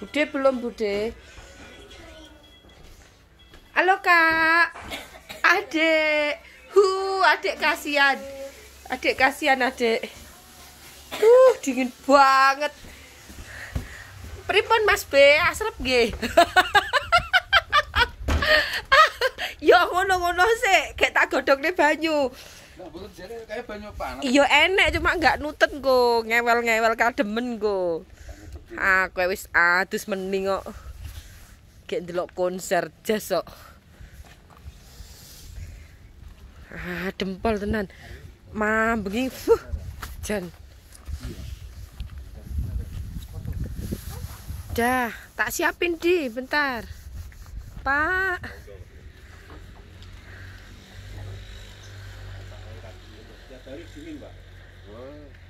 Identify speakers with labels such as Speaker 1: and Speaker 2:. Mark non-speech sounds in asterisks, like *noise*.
Speaker 1: Bude belum Bude Halo kak Adik Hu, adik kasihan Adik kasihan adik Uh, dingin banget Pripun Mas B, asrep nggih. *laughs*
Speaker 2: Yo ya, ngono-ngono sih, kayak tak godhogne banyu.
Speaker 3: Yo banyu Iya
Speaker 2: enek cuma enggak nutut engko, ngewel-ngewel kademen go.
Speaker 4: Aku wis adus mending kok. Gek ndelok konser jazz kok.
Speaker 5: Ah, dempol tenan. Mambengi. Jan.
Speaker 6: Dah, tak siapin di, bentar. Pak.
Speaker 3: Dari sini, Mbak.